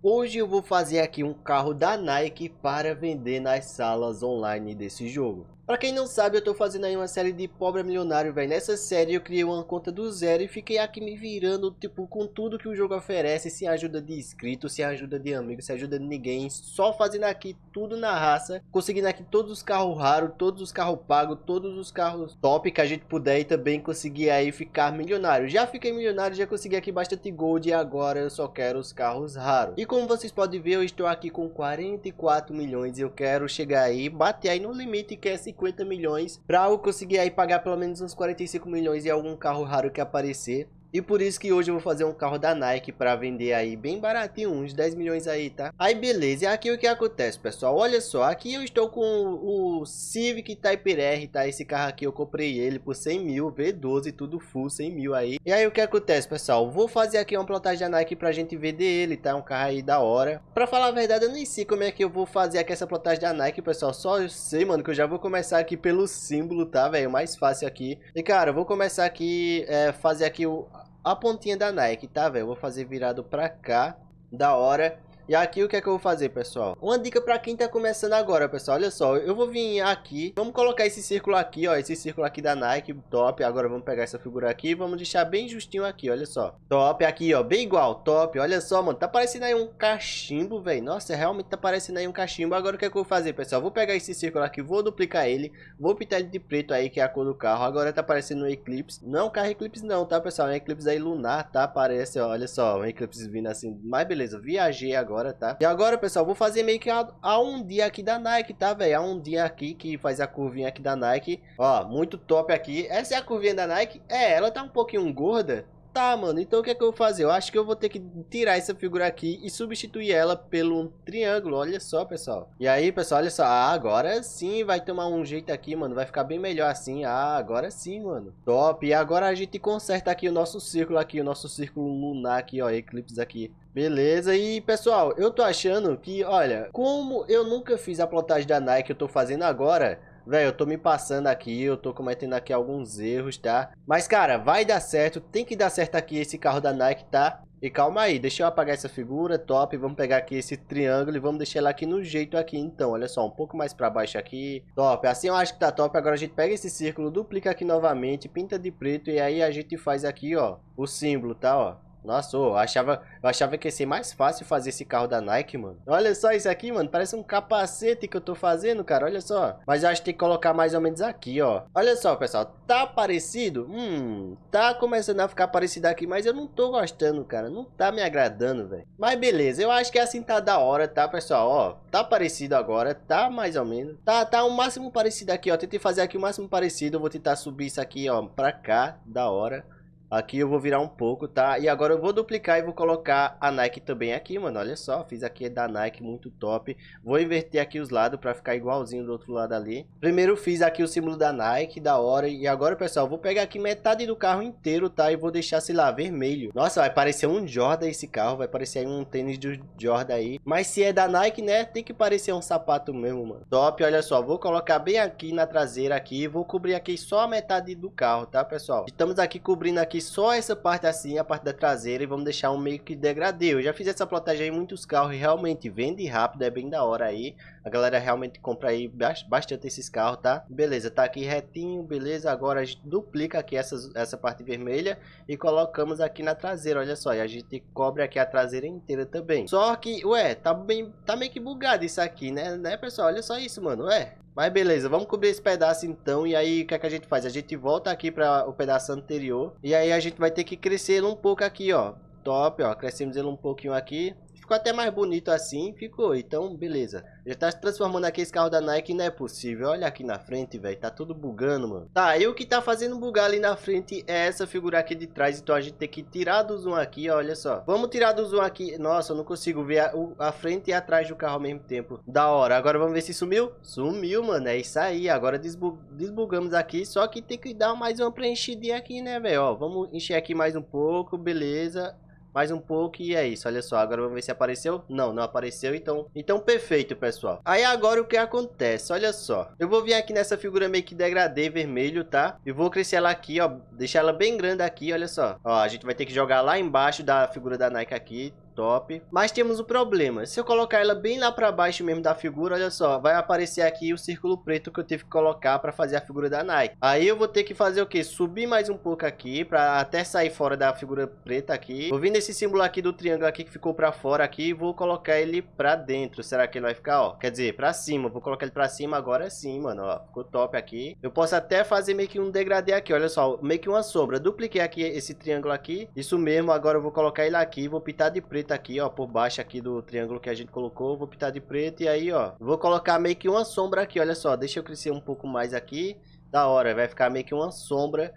Hoje eu vou fazer aqui um carro da Nike para vender nas salas online desse jogo. Pra quem não sabe, eu tô fazendo aí uma série de pobre milionário, velho. Nessa série eu criei uma conta do zero e fiquei aqui me virando, tipo, com tudo que o jogo oferece, sem ajuda de inscritos, sem ajuda de amigos, sem ajuda de ninguém, só fazendo aqui tudo na raça, conseguindo aqui todos os carros raros, todos os carros pagos, todos os carros top que a gente puder e também conseguir aí ficar milionário. Já fiquei milionário, já consegui aqui bastante gold e agora eu só quero os carros raros. E como vocês podem ver, eu estou aqui com 44 milhões e eu quero chegar aí, bater aí no limite que é esse 50 milhões para eu conseguir aí pagar pelo menos uns 45 milhões em algum carro raro que aparecer. E por isso que hoje eu vou fazer um carro da Nike para vender aí bem baratinho, uns 10 milhões aí, tá? Aí beleza, e aqui o que acontece, pessoal? Olha só, aqui eu estou com o Civic Type R, tá? Esse carro aqui eu comprei ele por 100 mil, V12, tudo full, 100 mil aí. E aí o que acontece, pessoal? Vou fazer aqui uma plotagem da Nike pra gente vender ele, tá? Um carro aí da hora. Pra falar a verdade, eu nem sei como é que eu vou fazer aqui essa plotagem da Nike, pessoal. Só eu sei, mano, que eu já vou começar aqui pelo símbolo, tá, velho? Mais fácil aqui. E, cara, eu vou começar aqui, é, fazer aqui o a pontinha da Nike, tá, velho? Vou fazer virado pra cá. Da hora. E aqui o que é que eu vou fazer, pessoal? Uma dica pra quem tá começando agora, pessoal. Olha só, eu vou vir aqui. Vamos colocar esse círculo aqui, ó. Esse círculo aqui da Nike, top. Agora vamos pegar essa figura aqui. Vamos deixar bem justinho aqui, olha só. Top aqui, ó. Bem igual, top. Olha só, mano. Tá parecendo aí um cachimbo, velho. Nossa, realmente tá parecendo aí um cachimbo. Agora o que é que eu vou fazer, pessoal? Vou pegar esse círculo aqui, vou duplicar ele. Vou pintar ele de preto aí, que é a cor do carro. Agora tá parecendo um eclipse. Não é um carro eclipse não, tá, pessoal? É um eclipse aí lunar, tá? Parece, ó, olha só. Um eclipse vindo assim. Mas beleza, viajei agora agora, tá? E agora, pessoal, vou fazer meio que a, a um dia aqui da Nike, tá, velho? A um dia aqui que faz a curvinha aqui da Nike. Ó, muito top aqui. Essa é a curvinha da Nike. É, ela tá um pouquinho gorda, tá, mano. Então o que é que eu vou fazer? Eu acho que eu vou ter que tirar essa figura aqui e substituir ela pelo triângulo. Olha só, pessoal. E aí, pessoal, olha só. Ah, agora sim vai tomar um jeito aqui, mano. Vai ficar bem melhor assim. Ah, agora sim, mano. Top. E agora a gente conserta aqui o nosso círculo aqui, o nosso círculo lunar aqui, ó. Eclipse aqui. Beleza, e pessoal, eu tô achando que, olha, como eu nunca fiz a plotagem da Nike, eu tô fazendo agora, Velho, eu tô me passando aqui, eu tô cometendo aqui alguns erros, tá? Mas, cara, vai dar certo, tem que dar certo aqui esse carro da Nike, tá? E calma aí, deixa eu apagar essa figura, top, vamos pegar aqui esse triângulo e vamos deixar ela aqui no jeito aqui, então, olha só, um pouco mais pra baixo aqui, top, assim eu acho que tá top, agora a gente pega esse círculo, duplica aqui novamente, pinta de preto e aí a gente faz aqui, ó, o símbolo, tá, ó, nossa, eu achava, eu achava que ia ser mais fácil fazer esse carro da Nike, mano. Olha só isso aqui, mano. Parece um capacete que eu tô fazendo, cara. Olha só. Mas eu acho que tem que colocar mais ou menos aqui, ó. Olha só, pessoal. Tá parecido? Hum, tá começando a ficar parecido aqui, mas eu não tô gostando, cara. Não tá me agradando, velho. Mas beleza, eu acho que assim tá da hora, tá, pessoal? Ó, tá parecido agora. Tá mais ou menos. Tá, tá o um máximo parecido aqui, ó. Tentei fazer aqui o máximo parecido. Eu vou tentar subir isso aqui, ó, pra cá. Da hora. Aqui eu vou virar um pouco, tá? E agora eu vou duplicar e vou colocar a Nike também aqui, mano. Olha só, fiz aqui da Nike, muito top. Vou inverter aqui os lados pra ficar igualzinho do outro lado ali. Primeiro fiz aqui o símbolo da Nike, da hora. E agora, pessoal, vou pegar aqui metade do carro inteiro, tá? E vou deixar, sei lá, vermelho. Nossa, vai parecer um Jordan esse carro. Vai parecer um tênis do Jordan aí. Mas se é da Nike, né? Tem que parecer um sapato mesmo, mano. Top, olha só. Vou colocar bem aqui na traseira aqui. Vou cobrir aqui só a metade do carro, tá, pessoal? Estamos aqui cobrindo aqui aqui só essa parte assim, a parte da traseira, e vamos deixar um meio que degradê. Eu já fiz essa plotagem em muitos carros e realmente vende rápido, é bem da hora aí. A galera realmente compra aí bastante esses carros, tá? Beleza, tá aqui retinho, beleza. Agora a gente duplica aqui essa essa parte vermelha e colocamos aqui na traseira, olha só. E a gente cobre aqui a traseira inteira também. Só que, ué, tá, bem, tá meio que bugado isso aqui, né? Né, pessoal? Olha só isso, mano, ué. Mas beleza, vamos cobrir esse pedaço então. E aí, o que, é que a gente faz? A gente volta aqui para o pedaço anterior. E aí, aí a gente vai ter que crescer um pouco aqui, ó. Top, ó. Crescemos ele um pouquinho aqui ficou até mais bonito assim, ficou, então beleza. Já tá se transformando aqui esse carro da Nike, não é possível, olha aqui na frente, velho, tá tudo bugando, mano. Tá, e o que tá fazendo bugar ali na frente é essa figura aqui de trás, então a gente tem que tirar do zoom aqui, olha só. Vamos tirar do zoom aqui, nossa, eu não consigo ver a, a frente e atrás do carro ao mesmo tempo. Da hora, agora vamos ver se sumiu? Sumiu, mano, é isso aí, agora desbu desbugamos aqui, só que tem que dar mais uma preenchidinha aqui, né, velho, ó. Vamos encher aqui mais um pouco, beleza mais um pouco e é isso. Olha só, agora vamos ver se apareceu. Não, não apareceu, então, então perfeito, pessoal. Aí agora o que acontece, olha só. Eu vou vir aqui nessa figura meio que degradê vermelho, tá? E vou crescer ela aqui, ó, deixar ela bem grande aqui, olha só. Ó, a gente vai ter que jogar lá embaixo da figura da Nike aqui, top. Mas temos um problema. Se eu colocar ela bem lá para baixo mesmo da figura, olha só, vai aparecer aqui o círculo preto que eu tive que colocar para fazer a figura da Nike. Aí eu vou ter que fazer o que? Subir mais um pouco aqui para até sair fora da figura preta aqui. Vou vir nesse símbolo aqui do triângulo aqui que ficou para fora aqui e vou colocar ele para dentro. Será que ele vai ficar, ó? Quer dizer, para cima. Vou colocar ele para cima agora sim, mano, ó. Ficou top aqui. Eu posso até fazer meio que um degradê aqui, olha só, meio que uma sombra. Dupliquei aqui esse triângulo aqui. Isso mesmo, agora eu vou colocar ele aqui, vou pintar de preto preta tá aqui, ó, por baixo aqui do triângulo que a gente colocou. Vou pintar de preto e aí, ó, vou colocar meio que uma sombra aqui, olha só. Deixa eu crescer um pouco mais aqui. Da hora, vai ficar meio que uma sombra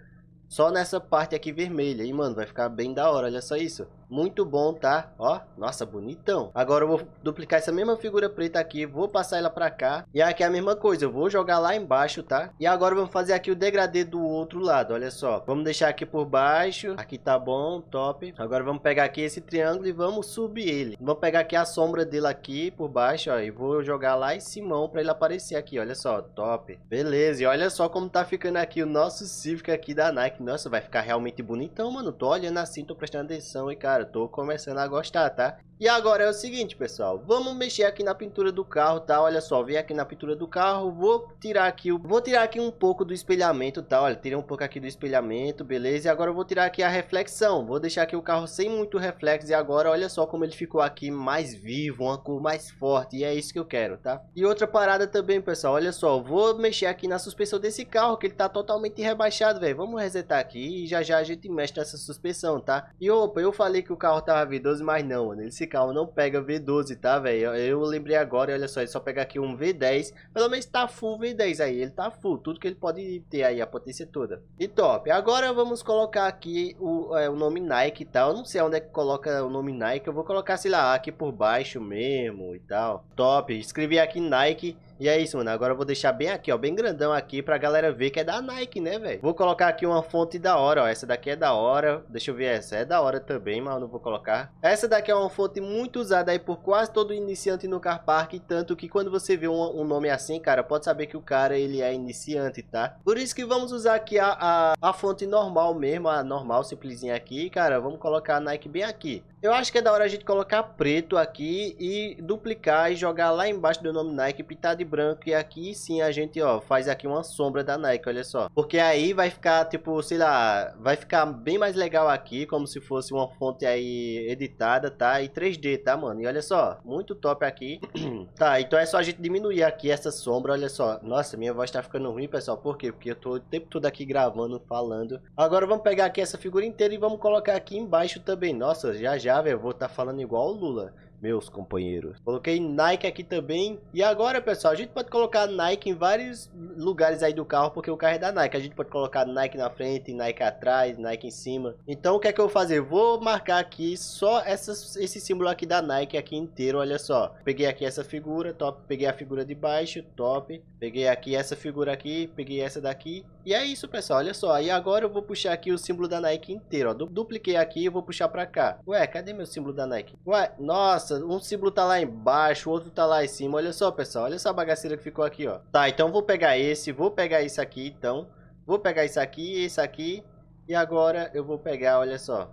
só nessa parte aqui vermelha. E, mano, vai ficar bem da hora, olha só isso. Muito bom, tá? Ó, nossa, bonitão. Agora eu vou duplicar essa mesma figura preta aqui, vou passar ela pra cá. E aqui é a mesma coisa, eu vou jogar lá embaixo, tá? E agora vamos fazer aqui o degradê do outro lado, olha só. Vamos deixar aqui por baixo, aqui tá bom, top. Agora vamos pegar aqui esse triângulo e vamos subir ele. Vamos pegar aqui a sombra dele aqui por baixo, ó, e vou jogar lá em cima pra ele aparecer aqui, olha só, top. Beleza, e olha só como tá ficando aqui o nosso Civic aqui da Nike. Nossa, vai ficar realmente bonitão, mano. Tô olhando assim, tô prestando atenção, e cara cara, tô começando a gostar, tá? E agora é o seguinte, pessoal, vamos mexer aqui na pintura do carro, tá? Olha só, vim aqui na pintura do carro, vou tirar aqui, o... vou tirar aqui um pouco do espelhamento, tá? Olha, tirei um pouco aqui do espelhamento, beleza? E agora eu vou tirar aqui a reflexão, vou deixar aqui o carro sem muito reflexo e agora olha só como ele ficou aqui mais vivo, uma cor mais forte e é isso que eu quero, tá? E outra parada também, pessoal, olha só, vou mexer aqui na suspensão desse carro que ele tá totalmente rebaixado, velho. Vamos resetar aqui e já já a gente mexe nessa suspensão, tá? E opa, eu falei que que o carro tava V12, mas não, mano. Esse carro não pega V12, tá, velho? Eu, eu, lembrei agora, olha só, ele só pega aqui um V10. Pelo menos tá full V10 aí, ele tá full. Tudo que ele pode ter aí, a potência toda. E top. Agora vamos colocar aqui o, é, o nome Nike e tal. não sei onde é que coloca o nome Nike. Eu vou colocar, sei lá, aqui por baixo mesmo e tal. Top. Escrevi aqui Nike. E é isso, mano. Agora eu vou deixar bem aqui, ó. Bem grandão aqui pra galera ver que é da Nike, né, velho? Vou colocar aqui uma fonte da hora, ó. Essa daqui é da hora. Deixa eu ver essa. É da hora também, mas eu não vou colocar. Essa daqui é uma fonte muito usada aí por quase todo iniciante no Car Park. Tanto que quando você vê um, um nome assim, cara, pode saber que o cara, ele é iniciante, tá? Por isso que vamos usar aqui a, a, a fonte normal mesmo. A normal, simplesinha aqui. Cara, vamos colocar a Nike bem aqui. Eu acho que é da hora a gente colocar preto aqui e duplicar e jogar lá embaixo do nome Nike e pintar de branco e aqui sim a gente, ó, faz aqui uma sombra da Nike, olha só. Porque aí vai ficar, tipo, sei lá, vai ficar bem mais legal aqui, como se fosse uma fonte aí editada, tá? E 3D, tá, mano? E olha só, muito top aqui. tá, então é só a gente diminuir aqui essa sombra, olha só. Nossa, minha voz tá ficando ruim, pessoal. Por quê? Porque eu tô o tempo todo aqui gravando, falando. Agora vamos pegar aqui essa figura inteira e vamos colocar aqui embaixo também. Nossa, já já, velho, vou estar tá falando igual o Lula meus companheiros. Coloquei Nike aqui também. E agora, pessoal, a gente pode colocar Nike em vários lugares aí do carro, porque o carro é da Nike. A gente pode colocar Nike na frente, Nike atrás, Nike em cima. Então, o que é que eu vou fazer? Vou marcar aqui só essas, esse símbolo aqui da Nike aqui inteiro, olha só. Peguei aqui essa figura, top. Peguei a figura de baixo, top. Peguei aqui essa figura aqui, peguei essa daqui. E é isso, pessoal, olha só. E agora eu vou puxar aqui o símbolo da Nike inteiro, ó. Dupliquei aqui e vou puxar pra cá. Ué, cadê meu símbolo da Nike? Ué, nossa! Nossa, um símbolo tá lá embaixo, o outro tá lá em cima. Olha só, pessoal. Olha essa bagaceira que ficou aqui, ó. Tá, então vou pegar esse, vou pegar isso aqui, então. Vou pegar isso aqui, isso aqui. E agora eu vou pegar, olha só.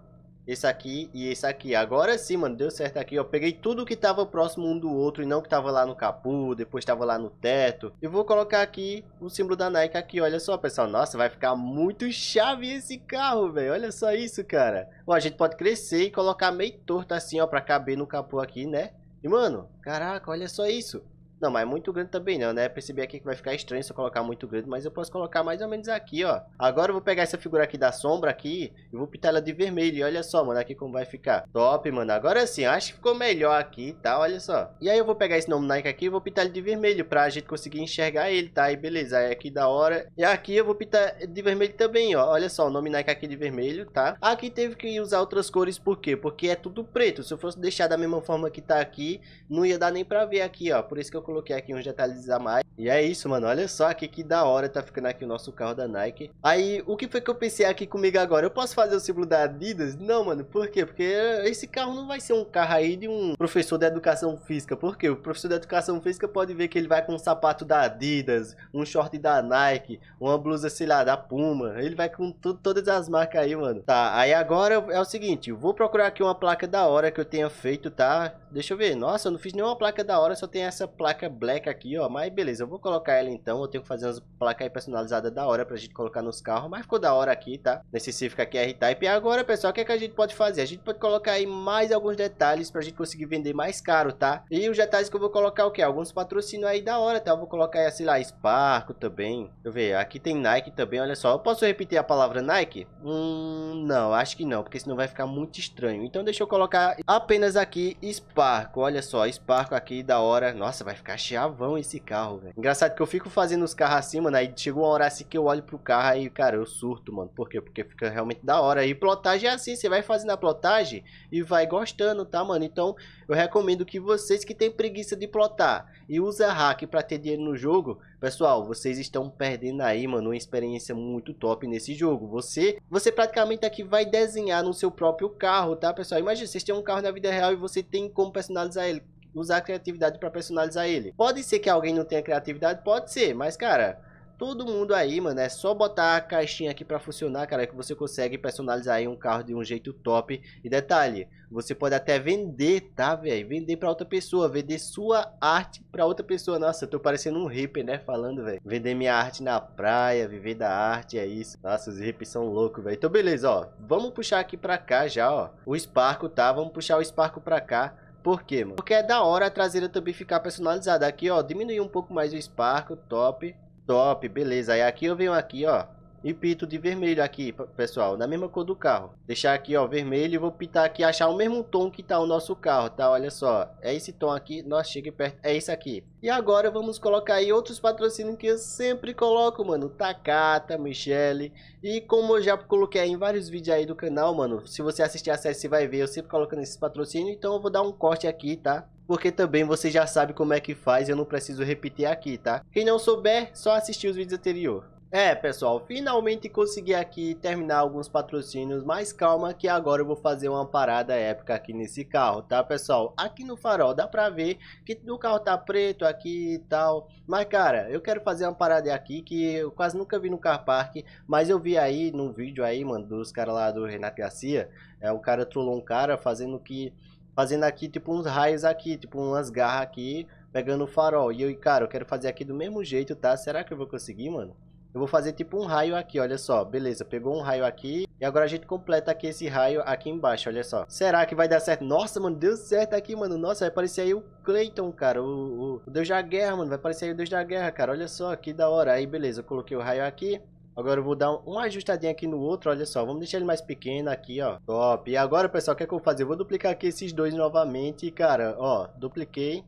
Esse aqui e esse aqui. Agora sim, mano, deu certo aqui, ó. Peguei tudo que tava próximo um do outro e não que tava lá no capô, depois tava lá no teto. E vou colocar aqui o símbolo da Nike aqui, olha só, pessoal. Nossa, vai ficar muito chave esse carro, velho. Olha só isso, cara. Bom, a gente pode crescer e colocar meio torto assim, ó, pra caber no capô aqui, né? E, mano, caraca, olha só isso. Não, mas é muito grande também não, né? Percebi aqui que vai ficar estranho se eu colocar muito grande, mas eu posso colocar mais ou menos aqui, ó. Agora eu vou pegar essa figura aqui da sombra aqui e vou pintar ela de vermelho. E olha só, mano, aqui como vai ficar. Top, mano. Agora sim, acho que ficou melhor aqui, tá? Olha só. E aí eu vou pegar esse nome Nike aqui e vou pintar ele de vermelho pra gente conseguir enxergar ele, tá? E beleza, aí é aqui da hora. E aqui eu vou pintar de vermelho também, ó. Olha só, o nome Nike aqui de vermelho, tá? Aqui teve que usar outras cores, por quê? Porque é tudo preto. Se eu fosse deixar da mesma forma que tá aqui, não ia dar nem pra ver aqui, ó. Por isso que eu coloquei aqui uns detalhes a mais. E é isso, mano. Olha só aqui que da hora tá ficando aqui o nosso carro da Nike. Aí, o que foi que eu pensei aqui comigo agora? Eu posso fazer o símbolo da Adidas? Não, mano. Por quê? Porque esse carro não vai ser um carro aí de um professor de educação física. Por quê? O professor de educação física pode ver que ele vai com um sapato da Adidas, um short da Nike, uma blusa, sei lá, da Puma. Ele vai com todas as marcas aí, mano. Tá, aí agora é o seguinte. Eu vou procurar aqui uma placa da hora que eu tenha feito, tá? Deixa eu ver. Nossa, eu não fiz nenhuma placa da hora, só tem essa placa placa é black aqui, ó. Mas beleza, eu vou colocar ela então. Eu tenho que fazer umas placas aí personalizadas da hora pra gente colocar nos carros. Mas ficou da hora aqui, tá? Nesse Civic aqui R-Type. E agora, pessoal, o que, é que a gente pode fazer? A gente pode colocar aí mais alguns detalhes pra gente conseguir vender mais caro, tá? E os detalhes que eu vou colocar o que? Alguns patrocínios aí da hora, tá? Eu vou colocar aí, sei lá, Sparco também. Deixa eu ver, aqui tem Nike também, olha só. Eu posso repetir a palavra Nike? Hum, não, acho que não, porque senão vai ficar muito estranho. Então deixa eu colocar apenas aqui Sparco, olha só. Sparco aqui da hora. Nossa, vai ficar cacheavão esse carro, velho. Engraçado que eu fico fazendo os carros assim, mano, aí chegou uma hora assim que eu olho pro carro aí, cara, eu surto, mano. Por quê? Porque fica realmente da hora. E plotagem é assim, você vai fazendo a plotagem e vai gostando, tá, mano? Então, eu recomendo que vocês que têm preguiça de plotar e usa hack pra ter dinheiro no jogo, pessoal, vocês estão perdendo aí, mano, uma experiência muito top nesse jogo. Você, você praticamente aqui vai desenhar no seu próprio carro, tá, pessoal? Imagina, vocês têm um carro na vida real e você tem como personalizar ele usar criatividade para personalizar ele. Pode ser que alguém não tenha criatividade, pode ser, mas cara, todo mundo aí, mano, é só botar a caixinha aqui para funcionar, cara, que você consegue personalizar aí um carro de um jeito top. E detalhe, você pode até vender, tá, velho? Vender para outra pessoa, vender sua arte para outra pessoa. Nossa, eu tô parecendo um hippie, né, falando, velho. Vender minha arte na praia, viver da arte, é isso. Nossa, os hippies são loucos, velho. Então, beleza, ó. Vamos puxar aqui para cá já, ó. O Sparco, tá? Vamos puxar o Sparco para cá. Por quê, mano? Porque é da hora a traseira também ficar personalizada. Aqui, ó, diminuir um pouco mais o Spark, top, top, beleza. Aí aqui eu venho aqui, ó, e pinto de vermelho aqui, pessoal, na mesma cor do carro. Deixar aqui, ó, vermelho e vou pintar aqui, achar o mesmo tom que tá o nosso carro, tá? Olha só, é esse tom aqui, nossa, chega perto, é isso aqui. E agora vamos colocar aí outros patrocínios que eu sempre coloco, mano, Takata, Michele, e como eu já coloquei em vários vídeos aí do canal, mano, se você assistir a série, você vai ver, eu sempre colocando esses patrocínios, então eu vou dar um corte aqui, tá? porque também você já sabe como é que faz, eu não preciso repetir aqui, tá? Quem não souber, só assistir os vídeos anteriores. É, pessoal, finalmente consegui aqui terminar alguns patrocínios, mas calma que agora eu vou fazer uma parada épica aqui nesse carro, tá, pessoal? Aqui no farol dá pra ver que o carro tá preto aqui e tal, mas cara, eu quero fazer uma parada aqui que eu quase nunca vi no car park, mas eu vi aí no vídeo aí, mano, dos caras lá do Renato Garcia, é, o cara trollou um cara fazendo que, fazendo aqui tipo uns raios aqui, tipo umas garras aqui, pegando o farol, e eu, cara, eu quero fazer aqui do mesmo jeito, tá? Será que eu vou conseguir, mano? Eu vou fazer tipo um raio aqui, olha só. Beleza, pegou um raio aqui. E agora a gente completa aqui esse raio aqui embaixo, olha só. Será que vai dar certo? Nossa, mano, deu certo aqui, mano. Nossa, vai aparecer aí o Clayton, cara. O, o, o Deus da Guerra, mano. Vai aparecer aí o Deus da Guerra, cara. Olha só, que da hora. Aí, beleza, eu coloquei o raio aqui. Agora eu vou dar uma ajustadinha aqui no outro, olha só. Vamos deixar ele mais pequeno aqui, ó. Top. E agora, pessoal, o que é que eu vou fazer? Eu vou duplicar aqui esses dois novamente, cara. Ó, dupliquei.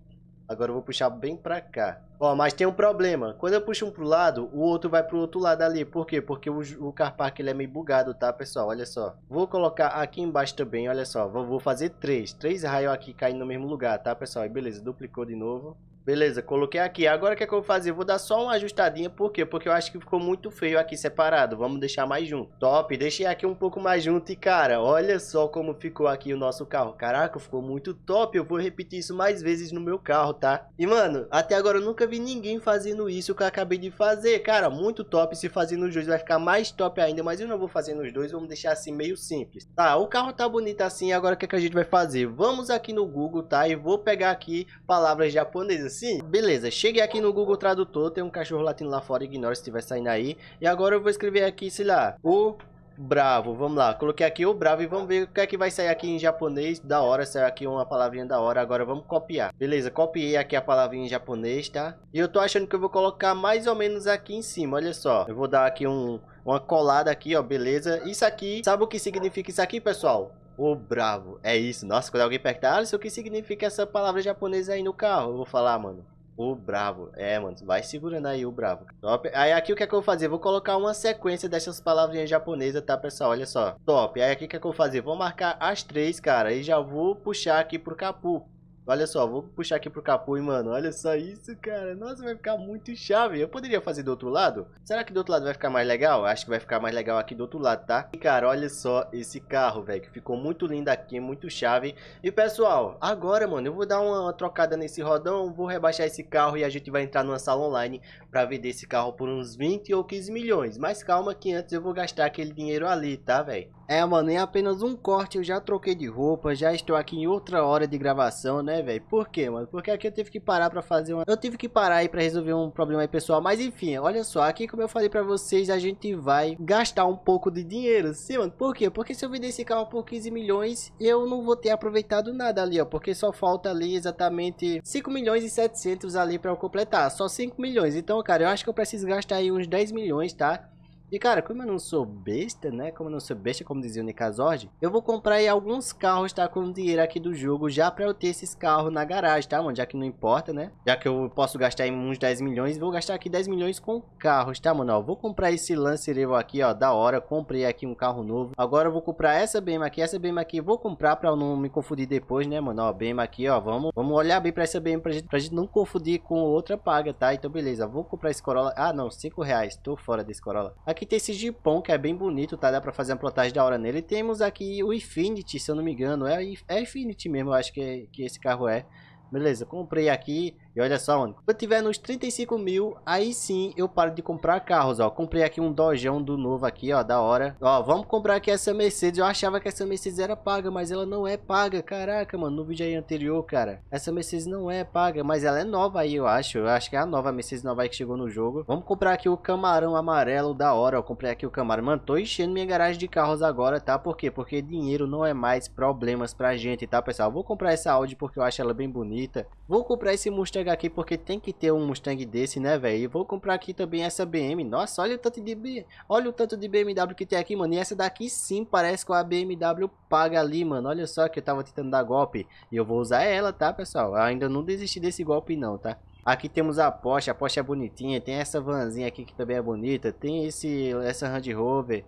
Agora eu vou puxar bem pra cá. Ó, mas tem um problema. Quando eu puxo um pro lado, o outro vai pro outro lado ali. Por quê? Porque o, o car park ele é meio bugado, tá, pessoal? Olha só. Vou colocar aqui embaixo também, olha só. Vou, vou fazer três. Três raios aqui caindo no mesmo lugar, tá, pessoal? E beleza, duplicou de novo. Beleza, coloquei aqui. Agora o que, é que eu vou fazer? Eu vou dar só uma ajustadinha, por quê? Porque eu acho que ficou muito feio aqui separado. Vamos deixar mais junto. Top, deixei aqui um pouco mais junto e, cara, olha só como ficou aqui o nosso carro. Caraca, ficou muito top. Eu vou repetir isso mais vezes no meu carro, tá? E, mano, até agora eu nunca vi ninguém fazendo isso que eu acabei de fazer. Cara, muito top. Se fazer nos dois vai ficar mais top ainda, mas eu não vou fazer nos dois. Vamos deixar assim meio simples. Tá, o carro tá bonito assim. Agora o que, é que a gente vai fazer? Vamos aqui no Google, tá? E vou pegar aqui palavras japonesas assim. Beleza, cheguei aqui no Google Tradutor, tem um cachorro latindo lá fora, ignora se estiver saindo aí. E agora eu vou escrever aqui, sei lá, o bravo, vamos lá. Coloquei aqui o bravo e vamos ver o que é que vai sair aqui em japonês. Da hora, saiu aqui uma palavrinha da hora. Agora vamos copiar. Beleza, copiei aqui a palavrinha em japonês, tá? E eu tô achando que eu vou colocar mais ou menos aqui em cima, olha só. Eu vou dar aqui um, uma colada aqui, ó, beleza? Isso aqui, sabe o que significa isso aqui, pessoal? O bravo. É isso. Nossa, quando alguém pergunta, Alisson, ah, o que significa essa palavra japonesa aí no carro? Eu vou falar, mano. O bravo. É, mano, vai segurando aí o bravo. Top. Aí aqui o que é que eu vou fazer? Vou colocar uma sequência dessas palavrinhas japonesas, tá, pessoal? Olha só. Top. Aí aqui o que é que eu vou fazer? Vou marcar as três, cara, e já vou puxar aqui pro capu. Olha só, vou puxar aqui pro capô, hein, mano. Olha só isso, cara. Nossa, vai ficar muito chave. Eu poderia fazer do outro lado? Será que do outro lado vai ficar mais legal? Acho que vai ficar mais legal aqui do outro lado, tá? E, cara, olha só esse carro, velho. Que ficou muito lindo aqui, muito chave. E, pessoal, agora, mano, eu vou dar uma, uma trocada nesse rodão. Vou rebaixar esse carro e a gente vai entrar numa sala online pra vender esse carro por uns 20 ou 15 milhões. Mas calma que antes eu vou gastar aquele dinheiro ali, tá, velho? É, mano, em é apenas um corte eu já troquei de roupa, já estou aqui em outra hora de gravação, né, velho? Por quê, mano? Porque aqui eu tive que parar pra fazer uma... Eu tive que parar aí pra resolver um problema aí pessoal, mas enfim, olha só, aqui como eu falei pra vocês, a gente vai gastar um pouco de dinheiro, sim, mano? Por quê? Porque se eu vender esse carro por 15 milhões, eu não vou ter aproveitado nada ali, ó, porque só falta ali exatamente 5 milhões e 700 ali pra eu completar, só 5 milhões. Então, cara, eu acho que eu preciso gastar aí uns 10 milhões, tá? E cara, como eu não sou besta, né? Como eu não sou besta, como dizia o Nikazord, eu vou comprar aí alguns carros, tá? Com dinheiro aqui do jogo, já pra eu ter esses carros na garagem, tá, mano? Já que não importa, né? Já que eu posso gastar aí uns 10 milhões, vou gastar aqui 10 milhões com carros, tá, mano? Ó, vou comprar esse Lancer Evo aqui, ó, da hora. Comprei aqui um carro novo. Agora eu vou comprar essa BM aqui, essa BM aqui, vou comprar pra eu não me confundir depois, né, mano? Ó, BM aqui, ó, vamos, vamos olhar bem pra essa BM pra gente, pra gente não confundir com outra paga, tá? Então, beleza, vou comprar esse Corolla. Ah, não, 5 reais, tô fora desse Corolla. Aqui aqui tem esse Gipon, que é bem bonito, tá? Dá pra fazer uma plotagem da hora nele. E temos aqui o Infinity, se eu não me engano. É, é Infinity mesmo, eu acho que, que esse carro é. Beleza, comprei aqui. E olha só, mano. Quando eu tiver nos 35 mil, aí sim eu paro de comprar carros, ó. Comprei aqui um Dojão do novo aqui, ó. Da hora. Ó, vamos comprar aqui essa Mercedes. Eu achava que essa Mercedes era paga, mas ela não é paga. Caraca, mano. No vídeo aí anterior, cara. Essa Mercedes não é paga, mas ela é nova aí, eu acho. Eu acho que é a nova Mercedes nova aí que chegou no jogo. Vamos comprar aqui o Camarão Amarelo, da hora. ó comprei aqui o Camarão. Mano, tô enchendo minha garagem de carros agora, tá? Por quê? Porque dinheiro não é mais problemas pra gente, tá, pessoal? vou comprar essa Audi porque eu acho ela bem bonita. Vou comprar esse Mustang chegar aqui porque tem que ter um Mustang desse, né, velho? E vou comprar aqui também essa BM. Nossa, olha o tanto de B... olha o tanto de BMW que tem aqui, mano. E essa daqui sim parece com a BMW paga ali, mano. Olha só que eu tava tentando dar golpe. E eu vou usar ela, tá, pessoal? Eu ainda não desisti desse golpe não, tá? Aqui temos a Porsche, a Porsche é bonitinha, tem essa vanzinha aqui que também é bonita, tem esse, essa Range Rover,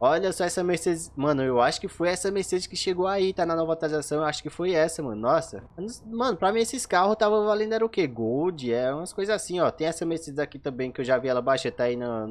Olha só essa Mercedes. Mano, eu acho que foi essa Mercedes que chegou aí, tá na nova atualização. Eu acho que foi essa, mano. Nossa. Mano, pra mim esses carros tava valendo era o quê? Gold, é umas coisas assim, ó. Tem essa Mercedes aqui também que eu já vi ela baixa, tá aí na,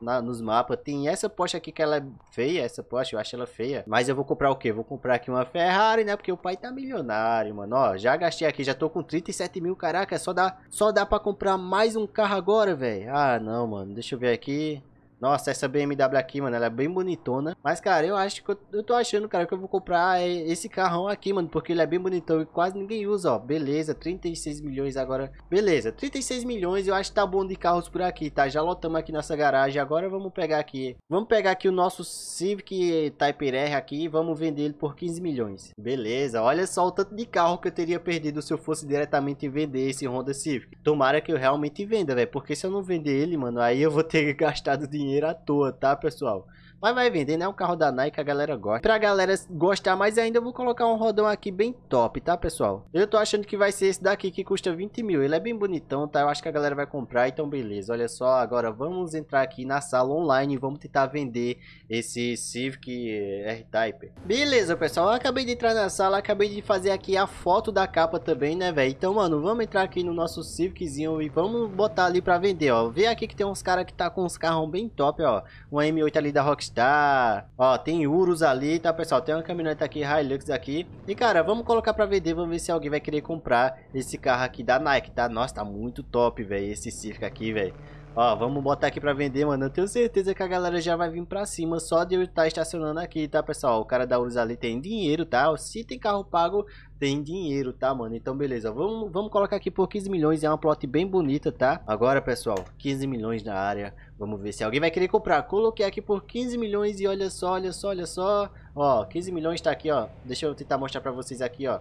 na, nos mapas. Tem essa Porsche aqui que ela é feia, essa Porsche, eu acho ela feia. Mas eu vou comprar o quê? Vou comprar aqui uma Ferrari, né? Porque o pai tá milionário, mano. Ó, já gastei aqui, já tô com 37 mil, caraca. Só dá, só dá pra comprar mais um carro agora, velho. Ah, não, mano. Deixa eu ver aqui. Nossa, essa BMW aqui, mano, ela é bem bonitona. Mas, cara, eu acho que eu, eu, tô achando, cara, que eu vou comprar é, esse carrão aqui, mano. Porque ele é bem bonitão e quase ninguém usa, ó. Beleza, 36 milhões agora. Beleza, 36 milhões eu acho que tá bom de carros por aqui, tá? Já lotamos aqui nossa garagem. Agora vamos pegar aqui. Vamos pegar aqui o nosso Civic Type R aqui e vamos vender ele por 15 milhões. Beleza, olha só o tanto de carro que eu teria perdido se eu fosse diretamente vender esse Honda Civic. Tomara que eu realmente venda, velho. Porque se eu não vender ele, mano, aí eu vou ter gastado dinheiro dinheiro à toa, tá, pessoal? Mas vai vender, né? Um carro da Nike a galera gosta. Pra galera gostar mais ainda, eu vou colocar um rodão aqui bem top, tá, pessoal? Eu tô achando que vai ser esse daqui que custa 20 mil. Ele é bem bonitão, tá? Eu acho que a galera vai comprar, então beleza. Olha só, agora vamos entrar aqui na sala online e vamos tentar vender esse Civic R-Type. Beleza, pessoal. Eu acabei de entrar na sala, acabei de fazer aqui a foto da capa também, né, velho? Então, mano, vamos entrar aqui no nosso Civiczinho e vamos botar ali pra vender, ó. Vê aqui que tem uns caras que tá com uns carrão bem top, ó. Uma M8 ali da Rockstar tá? Ó, tem Urus ali, tá, pessoal? Tem uma caminhonete aqui, Hilux aqui. E, cara, vamos colocar pra vender, vamos ver se alguém vai querer comprar esse carro aqui da Nike, tá? Nossa, tá muito top, velho, esse Civic aqui, velho. Ó, vamos botar aqui pra vender, mano. Eu tenho certeza que a galera já vai vir pra cima só de eu estar tá estacionando aqui, tá, pessoal? O cara da Urus ali tem dinheiro, tá? Se tem carro pago, tem dinheiro, tá, mano? Então, beleza. Vamos, vamos colocar aqui por 15 milhões. É uma plot bem bonita, tá? Agora, pessoal, 15 milhões na área. Vamos ver se alguém vai querer comprar. Coloquei aqui por 15 milhões e olha só, olha só, olha só. Ó, 15 milhões tá aqui, ó. Deixa eu tentar mostrar pra vocês aqui, ó.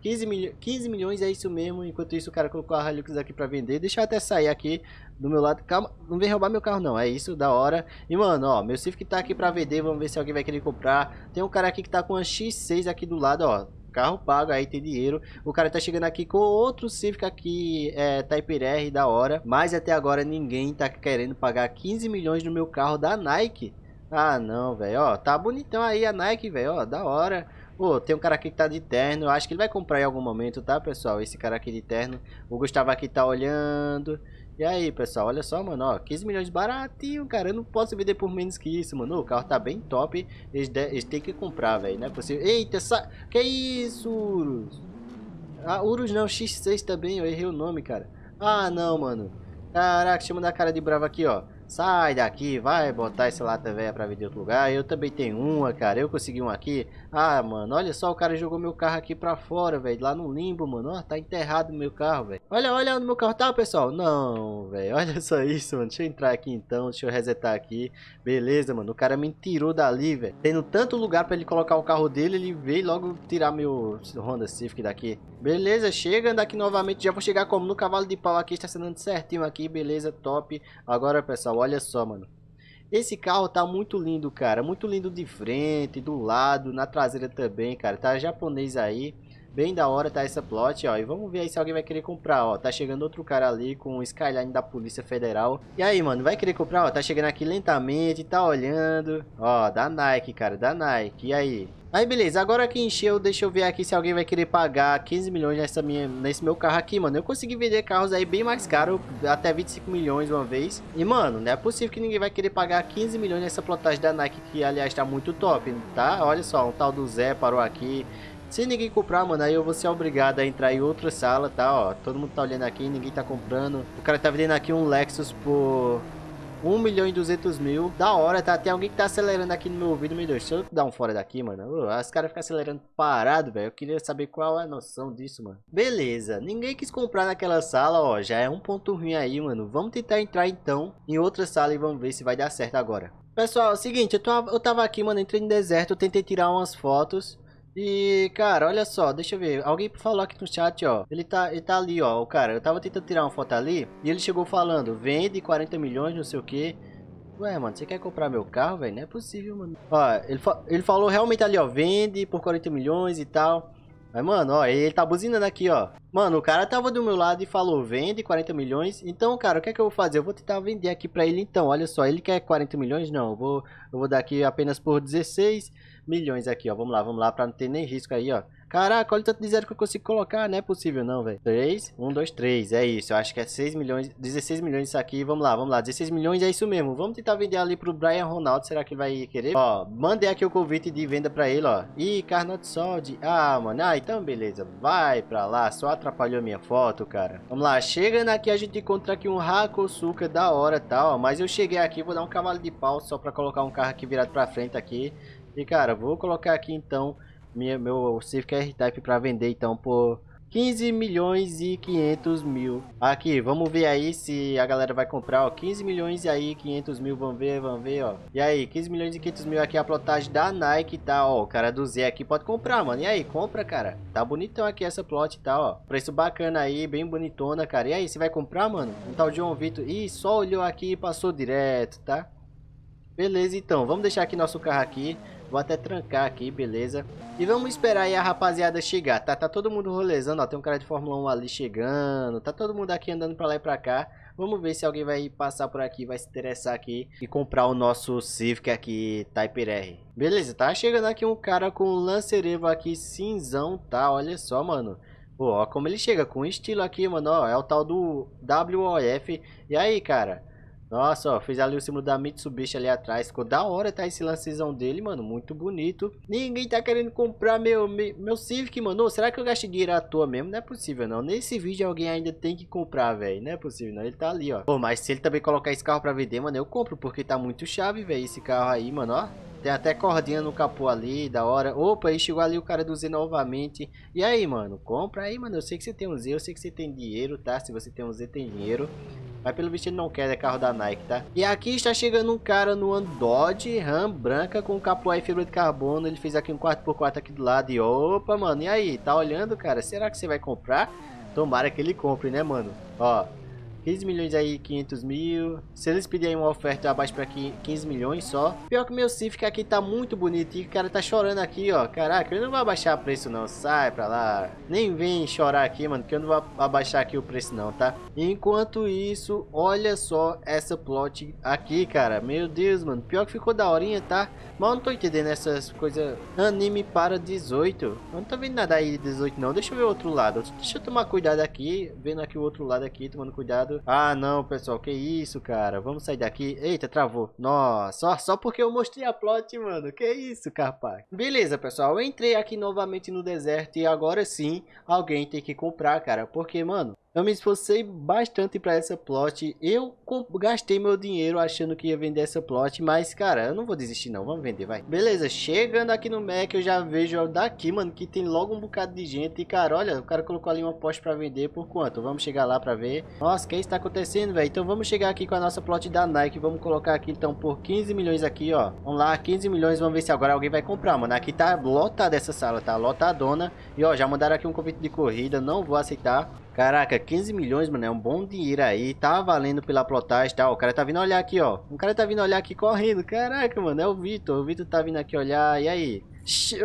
15, milho 15 milhões é isso mesmo. Enquanto isso, o cara colocou a Hilux aqui pra vender. Deixa eu até sair aqui do meu lado. Calma, não vem roubar meu carro não, é isso, da hora. E mano, ó, meu Civic tá aqui pra vender, vamos ver se alguém vai querer comprar. Tem um cara aqui que tá com uma X6 aqui do lado, ó. Carro pago, aí tem dinheiro. O cara tá chegando aqui com outro Civic aqui, é, Type R, da hora. Mas até agora ninguém tá querendo pagar 15 milhões no meu carro da Nike. Ah, não, velho, ó, tá bonitão aí a Nike, velho, ó, da hora. Pô, tem um cara aqui que tá de terno. Acho que ele vai comprar em algum momento, tá, pessoal? Esse cara aqui de terno. O Gustavo aqui tá olhando. E aí, pessoal, olha só, mano, ó, 15 milhões baratinho, cara, eu não posso vender por menos que isso, mano, o carro tá bem top, eles, de, eles têm que comprar, velho, não é possível. Eita, sa... que isso, Urus? Ah, Urus não, X6 também, eu errei o nome, cara. Ah, não, mano. Caraca, chama da cara de brava aqui, ó. Sai daqui, vai botar esse lata velha pra vender outro lugar. Eu também tenho uma, cara. Eu consegui uma aqui. Ah, mano, olha só, o cara jogou meu carro aqui pra fora, velho. Lá no limbo, mano. Ó, tá enterrado meu carro, velho. Olha, olha onde meu carro tá, pessoal. Não, velho. Olha só isso, mano. Deixa eu entrar aqui então. Deixa eu resetar aqui. Beleza, mano. O cara me tirou dali, velho. Tendo tanto lugar pra ele colocar o carro dele, ele veio logo tirar meu Honda Civic daqui. Beleza, chega aqui novamente. Já vou chegar como no cavalo de pau aqui. Está sendo certinho aqui. Beleza, top. Agora, pessoal, olha só, mano. Esse carro tá muito lindo, cara. Muito lindo de frente, do lado, na traseira também, cara. Tá japonês aí. Bem da hora tá essa plot, ó. E vamos ver aí se alguém vai querer comprar, ó. Tá chegando outro cara ali com o Skyline da Polícia Federal. E aí, mano, vai querer comprar, ó. Tá chegando aqui lentamente, tá olhando. Ó, da Nike, cara, da Nike. E aí? Aí beleza, agora que encheu, deixa eu ver aqui se alguém vai querer pagar 15 milhões nessa minha, nesse meu carro aqui, mano. Eu consegui vender carros aí bem mais caro, até 25 milhões uma vez. E mano, não é possível que ninguém vai querer pagar 15 milhões nessa plotagem da Nike, que aliás tá muito top, tá? Olha só, um tal do Zé parou aqui. Se ninguém comprar, mano, aí eu vou ser obrigado a entrar em outra sala, tá? Ó, todo mundo tá olhando aqui, ninguém tá comprando. O cara tá vendendo aqui um Lexus por 1 milhão e 200 mil. Da hora, tá? Tem alguém que tá acelerando aqui no meu ouvido, me deixa eu dar um fora daqui, mano. Uh, os caras ficam acelerando parado, velho. Eu queria saber qual é a noção disso, mano. Beleza, ninguém quis comprar naquela sala, ó. Já é um ponto ruim aí, mano. Vamos tentar entrar, então, em outra sala e vamos ver se vai dar certo agora. Pessoal, é o seguinte, eu, tô, eu tava aqui, mano, entrei no deserto, tentei tirar umas fotos e, cara, olha só, deixa eu ver. Alguém falou aqui no chat, ó. Ele tá, ele tá ali, ó. O cara, eu tava tentando tirar uma foto ali e ele chegou falando, vende 40 milhões, não sei o que. Ué, mano, você quer comprar meu carro, velho? Não é possível, mano. Ó, ele, fa ele falou realmente ali, ó, vende por 40 milhões e tal. Mas, mano, ó, ele tá buzinando aqui, ó. Mano, o cara tava do meu lado e falou, vende 40 milhões. Então, cara, o que é que eu vou fazer? Eu vou tentar vender aqui pra ele, então. Olha só, ele quer 40 milhões? Não, eu vou, eu vou dar aqui apenas por 16 milhões aqui, ó. Vamos lá, vamos lá, pra não ter nem risco aí, ó. Caraca, olha o tanto de zero que eu consigo colocar. Não é possível não, velho. 3, 1, 2, 3. É isso. Eu acho que é 6 milhões, 16 milhões isso aqui. Vamos lá, vamos lá. 16 milhões é isso mesmo. Vamos tentar vender ali pro Brian Ronaldo. Será que ele vai querer? Ó, mandei aqui o convite de venda pra ele, ó. Ih, Carnot Sold. Ah, mano. Ah, então beleza. Vai pra lá. Só atrapalhou minha foto, cara. Vamos lá. Chegando aqui, a gente encontra aqui um Hakosuka da hora, tá? mas eu cheguei aqui, vou dar um cavalo de pau só pra colocar um carro aqui virado pra frente aqui. E, cara, vou colocar aqui, então minha, meu Civic R-Type para vender então por 15 milhões e 500 mil. Aqui, vamos ver aí se a galera vai comprar, ó. 15 milhões e aí 500 mil, vamos ver, vamos ver, ó. E aí, 15 milhões e 500 mil aqui, a plotagem da Nike, tá, ó. O cara do Z aqui pode comprar, mano. E aí, compra, cara. Tá bonitão aqui essa plot, tá, ó. Preço bacana aí, bem bonitona, cara. E aí, você vai comprar, mano? Um tal João Vitor. Ih, só olhou aqui e passou direto, tá? Beleza, então. Vamos deixar aqui nosso carro aqui. Vou até trancar aqui, beleza? E vamos esperar aí a rapaziada chegar, tá? Tá todo mundo rolezando, ó. Tem um cara de Fórmula 1 ali chegando. Tá todo mundo aqui andando pra lá e pra cá. Vamos ver se alguém vai passar por aqui, vai se interessar aqui e comprar o nosso Civic aqui, Type R. Beleza, tá chegando aqui um cara com um Evo aqui cinzão, tá? Olha só, mano. Pô, ó como ele chega com estilo aqui, mano, ó. É o tal do WOF. E aí, cara? Nossa, ó, fez ali o símbolo da Mitsubishi ali atrás. Ficou da hora, tá? Esse lancezão dele, mano. Muito bonito. Ninguém tá querendo comprar meu, meu, meu Civic, mano. Ô, será que eu gastei dinheiro à toa mesmo? Não é possível, não. Nesse vídeo alguém ainda tem que comprar, velho. Não é possível, não. Ele tá ali, ó. Pô, mas se ele também colocar esse carro pra vender, mano, eu compro. Porque tá muito chave, velho, esse carro aí, mano, ó. Tem até cordinha no capô ali, da hora. Opa, aí chegou ali o cara do Z novamente. E aí, mano, compra aí, mano. Eu sei que você tem um Z, eu sei que você tem dinheiro, tá? Se você tem um Z, tem dinheiro. Mas pelo vestido não quer, é carro da Nike, tá? E aqui está chegando um cara no Dodge Ram branca com capô e fibra de carbono. Ele fez aqui um 4x4 aqui do lado. E opa, mano, e aí? Tá olhando, cara? Será que você vai comprar? Tomara que ele compre, né, mano? Ó, 15 milhões aí, 500 mil. Se eles pedirem uma oferta abaixo pra 15 milhões só. Pior que meu Civic aqui tá muito bonito e O cara tá chorando aqui, ó. Caraca, eu não vou abaixar preço não. Sai pra lá. Nem vem chorar aqui, mano. Que eu não vou abaixar aqui o preço não, tá? Enquanto isso, olha só essa plot aqui, cara. Meu Deus, mano. Pior que ficou da horinha, tá? Mas eu não tô entendendo essas coisas. Anime para 18. Eu não tô vendo nada aí de 18 não. Deixa eu ver o outro lado. Deixa eu tomar cuidado aqui. Vendo aqui o outro lado aqui. Tomando cuidado. Ah, não, pessoal, que isso, cara. Vamos sair daqui. Eita, travou. Nossa, só, só porque eu mostrei a plot, mano. Que isso, Carpac. Beleza, pessoal. Eu entrei aqui novamente no deserto e agora sim alguém tem que comprar, cara. Porque, mano, eu me esforcei bastante para essa plot. Eu gastei meu dinheiro achando que ia vender essa plot, mas cara, eu não vou desistir não, vamos vender, vai. Beleza, chegando aqui no Mac, eu já vejo daqui, mano, que tem logo um bocado de gente. E cara, olha, o cara colocou ali uma post para vender por quanto? Vamos chegar lá para ver. Nossa, o que está acontecendo, velho? Então vamos chegar aqui com a nossa plot da Nike, vamos colocar aqui então por 15 milhões aqui, ó. Vamos lá, 15 milhões, vamos ver se agora alguém vai comprar, mano. Aqui tá lotada essa sala, tá lotadona. E ó, já mandaram aqui um convite de corrida, não vou aceitar. Caraca, 15 milhões, mano, é um bom dinheiro aí. Tá valendo pela plotagem, tá? O cara tá vindo olhar aqui, ó. O cara tá vindo olhar aqui correndo. Caraca, mano, é o Vitor. O Vitor tá vindo aqui olhar. E aí?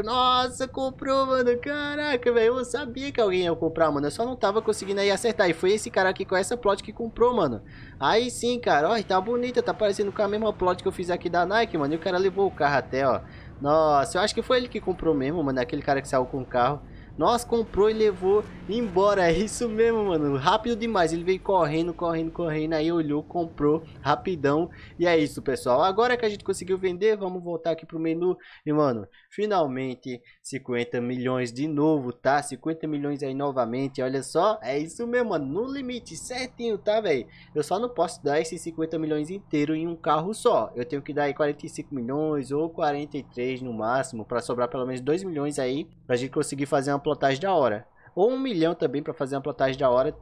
Nossa, comprou, mano. Caraca, velho. Eu sabia que alguém ia comprar, mano. Eu só não tava conseguindo aí acertar. E foi esse cara aqui com essa plot que comprou, mano. Aí sim, cara. Ó, tá bonita. Tá parecendo com a mesma plot que eu fiz aqui da Nike, mano. E o cara levou o carro até, ó. Nossa, eu acho que foi ele que comprou mesmo, mano. Aquele cara que saiu com o carro. Nós comprou e levou embora. É isso mesmo, mano. Rápido demais. Ele veio correndo, correndo, correndo. Aí olhou, comprou rapidão. E é isso, pessoal. Agora que a gente conseguiu vender, vamos voltar aqui pro menu. E, mano, finalmente 50 milhões de novo, tá? 50 milhões aí novamente. Olha só. É isso mesmo, mano. No limite certinho, tá, velho? Eu só não posso dar esses 50 milhões inteiro em um carro só. Eu tenho que dar aí 45 milhões ou 43 no máximo. para sobrar pelo menos 2 milhões aí. Pra gente conseguir fazer uma plotagem da hora. Ou um milhão também para fazer uma plotagem da hora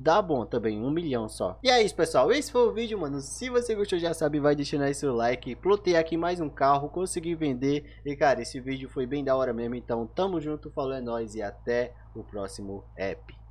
dá bom também, um milhão só. E é isso, pessoal. Esse foi o vídeo, mano. Se você gostou, já sabe, vai deixando aí seu like. Plotei aqui mais um carro, consegui vender. E, cara, esse vídeo foi bem da hora mesmo. Então, tamo junto, falou é nóis e até o próximo app.